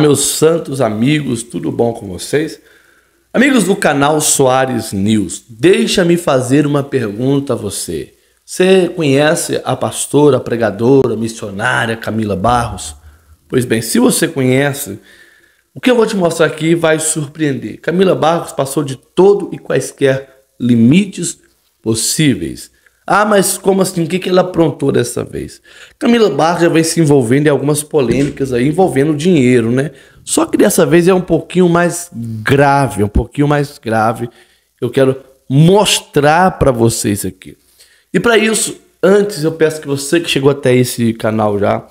meus santos amigos, tudo bom com vocês? Amigos do canal Soares News, deixa-me fazer uma pergunta a você. Você conhece a pastora, a pregadora, a missionária Camila Barros? Pois bem, se você conhece, o que eu vou te mostrar aqui vai surpreender. Camila Barros passou de todo e quaisquer limites possíveis. Ah, mas como assim? O que, que ela aprontou dessa vez? Camila Barra já vem se envolvendo em algumas polêmicas aí, envolvendo dinheiro, né? Só que dessa vez é um pouquinho mais grave, um pouquinho mais grave. Eu quero mostrar para vocês aqui. E para isso, antes eu peço que você que chegou até esse canal já,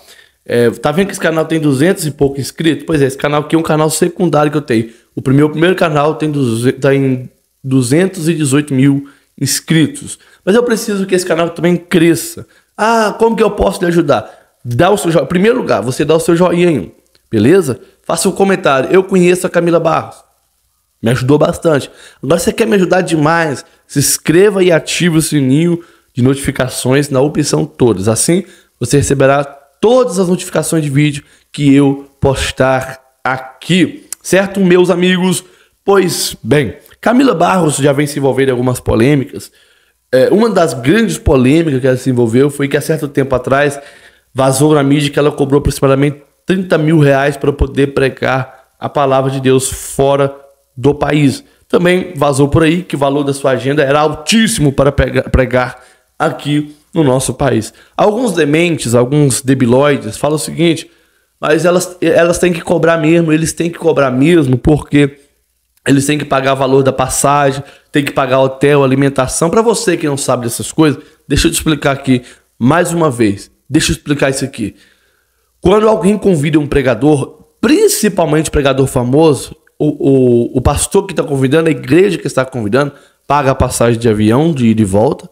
é, tá vendo que esse canal tem 200 e pouco inscritos? Pois é, esse canal aqui é um canal secundário que eu tenho. O meu primeiro, primeiro canal tem, duze, tá em 218 mil inscritos inscritos. Mas eu preciso que esse canal também cresça. Ah, como que eu posso te ajudar? Dá o seu joinha. primeiro lugar, você dá o seu joinha, beleza? Faça um comentário. Eu conheço a Camila Barros. Me ajudou bastante. Agora você quer me ajudar demais? Se inscreva e ative o sininho de notificações na opção todas. Assim você receberá todas as notificações de vídeo que eu postar aqui. Certo, meus amigos? Pois bem, Camila Barros já vem se envolvendo em algumas polêmicas. É, uma das grandes polêmicas que ela se envolveu foi que há certo tempo atrás vazou na mídia que ela cobrou aproximadamente 30 mil reais para poder pregar a palavra de Deus fora do país. Também vazou por aí que o valor da sua agenda era altíssimo para pregar aqui no nosso país. Alguns dementes, alguns debiloides falam o seguinte, mas elas, elas têm que cobrar mesmo, eles têm que cobrar mesmo, porque eles têm que pagar o valor da passagem, tem que pagar hotel, alimentação. Para você que não sabe dessas coisas, deixa eu te explicar aqui mais uma vez. Deixa eu explicar isso aqui. Quando alguém convida um pregador, principalmente pregador famoso, o, o, o pastor que está convidando, a igreja que está convidando, paga a passagem de avião de ida e volta,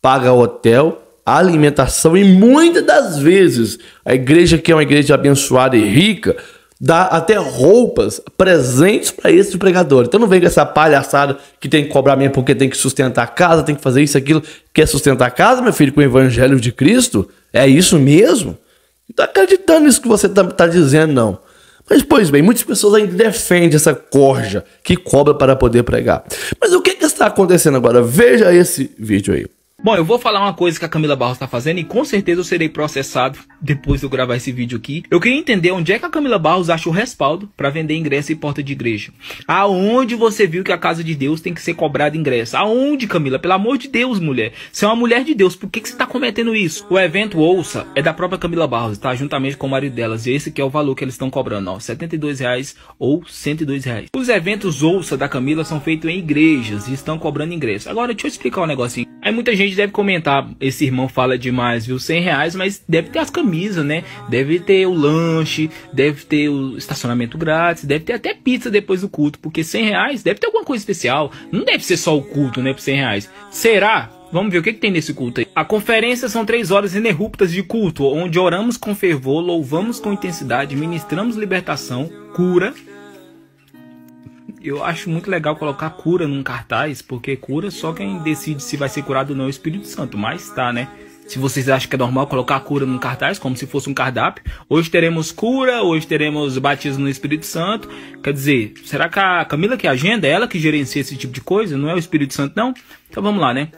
paga hotel, alimentação e muitas das vezes a igreja que é uma igreja abençoada e rica dá até roupas, presentes para esse pregador Então não vem com essa palhaçada que tem que cobrar mesmo porque tem que sustentar a casa, tem que fazer isso, aquilo. Quer sustentar a casa, meu filho, com o evangelho de Cristo? É isso mesmo? Não tá acreditando nisso que você tá, tá dizendo, não. Mas, pois bem, muitas pessoas ainda defendem essa corja que cobra para poder pregar. Mas o que, que está acontecendo agora? Veja esse vídeo aí. Bom, eu vou falar uma coisa que a Camila Barros está fazendo e com certeza eu serei processado depois de eu gravar esse vídeo aqui. Eu queria entender onde é que a Camila Barros acha o respaldo para vender ingresso e porta de igreja. Aonde você viu que a casa de Deus tem que ser cobrada ingresso? Aonde, Camila? Pelo amor de Deus, mulher. Você é uma mulher de Deus, por que, que você está cometendo isso? O evento Ouça é da própria Camila Barros, tá? Juntamente com o marido delas. E esse que é o valor que eles estão cobrando, ó. R$ 72,00 ou R$ 102,00. Os eventos Ouça da Camila são feitos em igrejas e estão cobrando ingresso. Agora, deixa eu explicar um negocinho. Aí muita gente deve comentar, esse irmão fala demais, viu? 100 reais, mas deve ter as camisas, né? Deve ter o lanche, deve ter o estacionamento grátis, deve ter até pizza depois do culto, porque 100 reais deve ter alguma coisa especial. Não deve ser só o culto, né? Por 100 reais. Será? Vamos ver o que, que, tem nesse culto aí. A conferência são três horas ininterruptas de culto, onde oramos com fervor, louvamos com intensidade, ministramos libertação, cura, eu acho muito legal colocar cura num cartaz, porque cura só quem decide se vai ser curado ou não é o Espírito Santo, mas tá, né? Se vocês acham que é normal colocar cura num cartaz, como se fosse um cardápio, hoje teremos cura, hoje teremos batismo no Espírito Santo. Quer dizer, será que a Camila que agenda, é ela que gerencia esse tipo de coisa? Não é o Espírito Santo, não? Então vamos lá, né?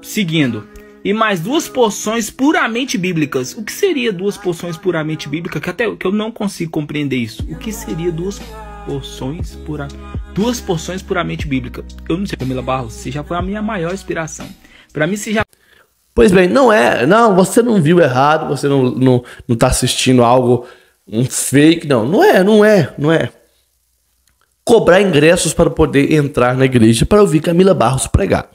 Seguindo. E mais duas porções puramente bíblicas. O que seria duas porções puramente bíblicas? Que até que eu não consigo compreender isso. O que seria duas porções puramente duas porções puramente bíblicas. Eu não sei, Camila Barros, você já foi a minha maior inspiração. Para mim, você já. Pois bem, não é. Não, você não viu errado, você não, não, não tá assistindo algo, um fake. Não, não é, não é, não é. Cobrar ingressos para poder entrar na igreja para ouvir Camila Barros pregar.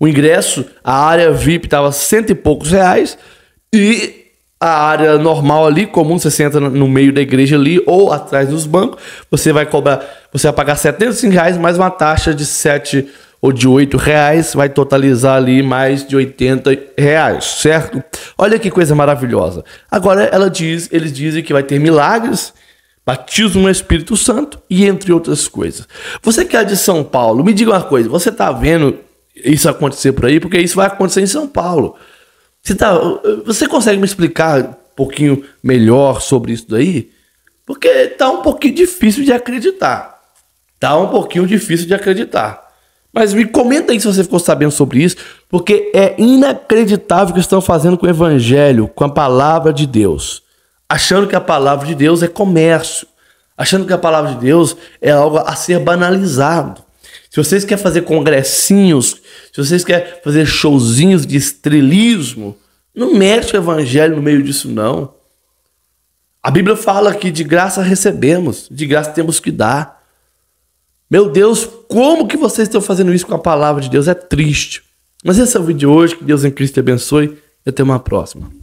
O ingresso, a área VIP tava cento e poucos reais e a área normal ali, comum, você senta no meio da igreja ali ou atrás dos bancos, você vai cobrar, você vai pagar 75 reais mais uma taxa de 7 ou de 8 reais, vai totalizar ali mais de 80 reais, certo? Olha que coisa maravilhosa. Agora ela diz, eles dizem que vai ter milagres, batismo no Espírito Santo e entre outras coisas. Você que é de São Paulo, me diga uma coisa, você tá vendo isso acontecer por aí? Porque isso vai acontecer em São Paulo. Você, tá, você consegue me explicar um pouquinho melhor sobre isso daí? Porque tá um pouquinho difícil de acreditar. Tá um pouquinho difícil de acreditar. Mas me comenta aí se você ficou sabendo sobre isso, porque é inacreditável o que estão fazendo com o evangelho, com a palavra de Deus. Achando que a palavra de Deus é comércio, achando que a palavra de Deus é algo a ser banalizado. Se vocês querem fazer congressinhos, se vocês querem fazer showzinhos de estrelismo, não mete o evangelho no meio disso, não. A Bíblia fala que de graça recebemos, de graça temos que dar. Meu Deus, como que vocês estão fazendo isso com a palavra de Deus? É triste. Mas esse é o vídeo de hoje. Que Deus em Cristo te abençoe. E até uma próxima.